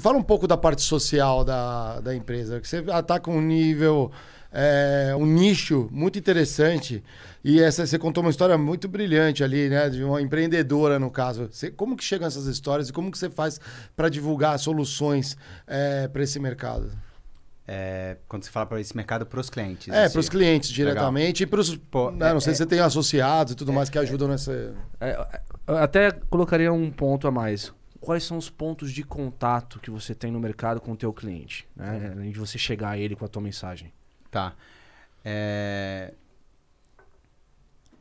Fala um pouco da parte social da, da empresa, que você ataca tá um nível, é, um nicho muito interessante. E essa, você contou uma história muito brilhante ali, né? De uma empreendedora, no caso. Você, como que chegam essas histórias e como que você faz para divulgar soluções é, eh, para esse mercado? É, quando você fala para esse mercado, para os clientes. É, para os clientes diretamente Legal. e para os. Pô, né, é, não sei é, se é. você tem associados e tudo é, mais que é. ajudam nessa. até colocaria um ponto a mais quais são os pontos de contato que você tem no mercado com o teu cliente, né? Uhum. além de você chegar a ele com a tua mensagem. Tá. É...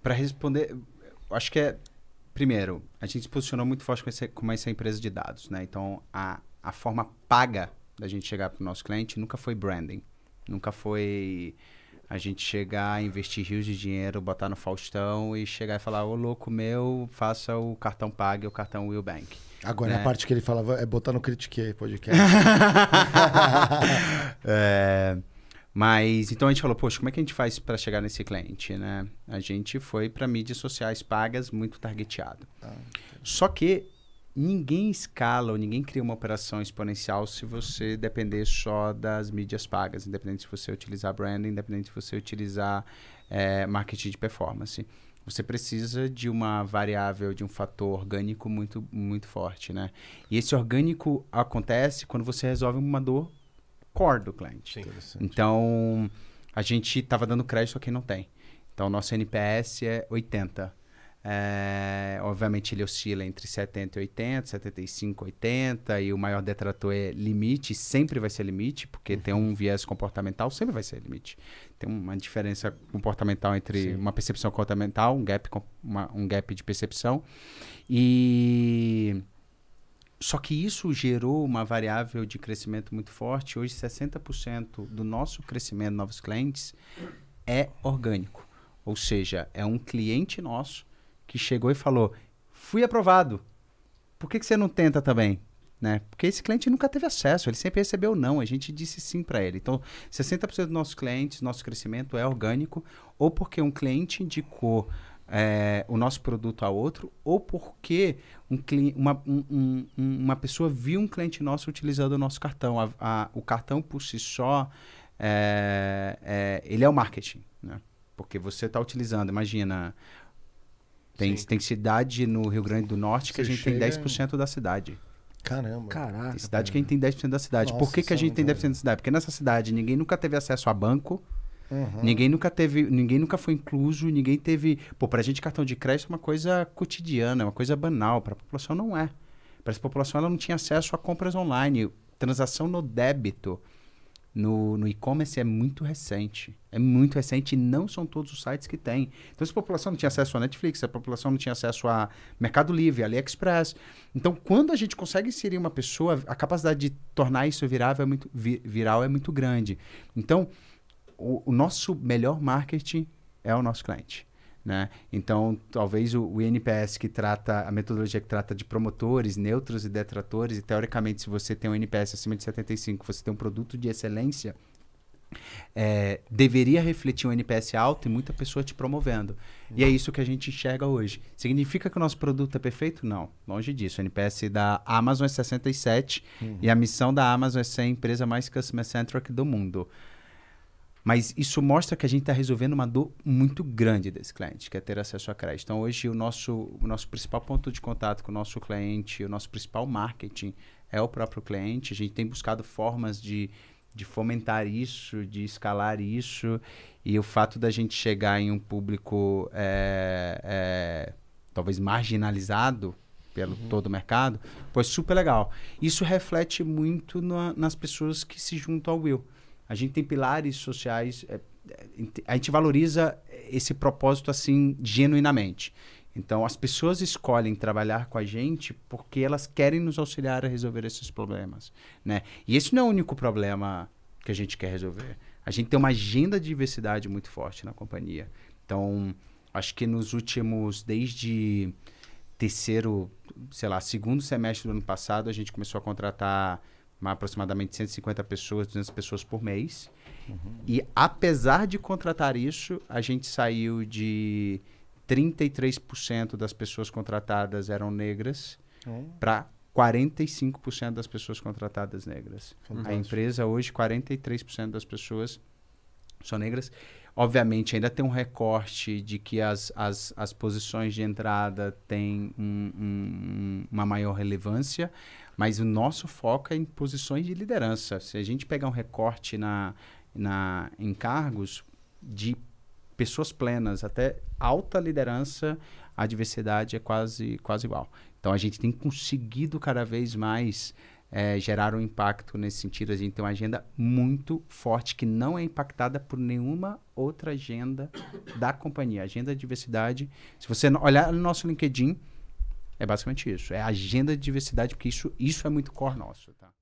Para responder, acho que é primeiro, a gente se posicionou muito forte com como essa empresa de dados, né? Então a, a forma paga da gente chegar para o nosso cliente nunca foi branding, nunca foi a gente chegar, investir rios de dinheiro, botar no Faustão e chegar e falar, ô louco meu, faça o cartão pague, o cartão Will Bank. Agora né? a parte que ele falava é botar no Critiquei podcast. é, mas então a gente falou, poxa, como é que a gente faz para chegar nesse cliente, né? A gente foi para mídias sociais pagas muito targeteado. Ah, Só que ninguém escala ou ninguém cria uma operação exponencial se você depender só das mídias pagas, independente se você utilizar branding, independente se você utilizar é, marketing de performance. Você precisa de uma variável, de um fator orgânico muito, muito forte, né? E esse orgânico acontece quando você resolve uma dor core do cliente. Sim, então, a gente estava dando crédito a quem não tem. Então, nosso NPS é 80 é, obviamente ele oscila entre 70 e 80, 75 e 80, e o maior detrator é limite, sempre vai ser limite, porque uhum. tem um viés comportamental, sempre vai ser limite. Tem uma diferença comportamental entre Sim. uma percepção comportamental, um gap, uma, um gap de percepção. E. Só que isso gerou uma variável de crescimento muito forte. Hoje, 60% do nosso crescimento de novos clientes é orgânico. Ou seja, é um cliente nosso que chegou e falou: fui aprovado. Por que, que você não tenta também? Né? Porque esse cliente nunca teve acesso, ele sempre recebeu não, a gente disse sim para ele. Então, 60% dos nossos clientes, nosso crescimento é orgânico, ou porque um cliente indicou é, o nosso produto a outro, ou porque um, uma, um, um, uma pessoa viu um cliente nosso utilizando o nosso cartão. A, a, o cartão por si só, é, é, ele é o marketing, né? porque você está utilizando, imagina tem, tem cidade no Rio Grande do Norte que Você a gente chega... tem 10% da cidade. Caramba. Caraca. Tem cidade cara. que a gente tem 10% da cidade. Nossa, Por que, que a é gente tem 10% da cidade? Porque nessa cidade ninguém nunca teve acesso a banco. Uhum. Ninguém nunca teve, ninguém nunca foi incluso, ninguém teve. Pô, pra gente cartão de crédito é uma coisa cotidiana, é uma coisa banal. Pra população não é. Para essa população ela não tinha acesso a compras online, transação no débito no, no e-commerce é muito recente. É muito recente e não são todos os sites que tem. Então, se a população não tinha acesso a Netflix, a população não tinha acesso a Mercado Livre, AliExpress. Então, quando a gente consegue inserir uma pessoa, a capacidade de tornar isso virável é muito, viral é muito grande. Então, o, o nosso melhor marketing é o nosso cliente. Né? Então, talvez o, o, INPS que trata, a metodologia que trata de promotores, neutros e detratores, e teoricamente, se você tem um INPS acima de 75, você tem um produto de excelência, é, deveria refletir um NPS alto e muita pessoa te promovendo. E é isso que a gente enxerga hoje. Significa que o nosso produto é perfeito? Não, longe disso. O NPS da Amazon é 67 uhum. e a missão da Amazon é ser a empresa mais customer-centric do mundo. Mas isso mostra que a gente está resolvendo uma dor muito grande desse cliente, que é ter acesso a crédito. Então, hoje, o nosso, o nosso principal ponto de contato com o nosso cliente, o nosso principal marketing é o próprio cliente. A gente tem buscado formas de, de fomentar isso, de escalar isso. E o fato da gente chegar em um público é, é, talvez marginalizado, pelo uhum. todo o mercado, pois é super legal. Isso reflete muito na, nas pessoas que se juntam ao Will a gente tem pilares sociais, é, é a gente valoriza esse propósito assim genuinamente. Então, as pessoas escolhem trabalhar com a gente porque elas querem nos auxiliar a resolver esses problemas, né? E esse não é o único problema que a gente quer resolver. A gente tem uma agenda de diversidade muito forte na companhia. Então, acho que nos últimos, desde terceiro, sei lá, segundo semestre do ano passado, a gente começou a contratar aproximadamente 150 pessoas, 200 pessoas por mês. Uhum. E apesar de contratar isso, a gente saiu de 33% das pessoas contratadas eram negras uhum. para 45% das pessoas contratadas negras. Fantástico. A empresa hoje 43% das pessoas são negras. Obviamente, ainda tem um recorte de que as, as, as posições de entrada têm um, um, uma maior relevância, mas o nosso foco é em posições de liderança. Se a gente pegar um recorte na, na, em cargos de pessoas plenas até alta liderança, a diversidade é quase, quase igual. Então a gente tem conseguido cada vez mais é, gerar um impacto nesse sentido. A gente tem uma agenda muito forte que não é impactada por nenhuma outra agenda da companhia. Agenda de diversidade. Se você olhar no nosso LinkedIn, é basicamente isso. É agenda de diversidade, porque isso, isso é muito core nosso, tá?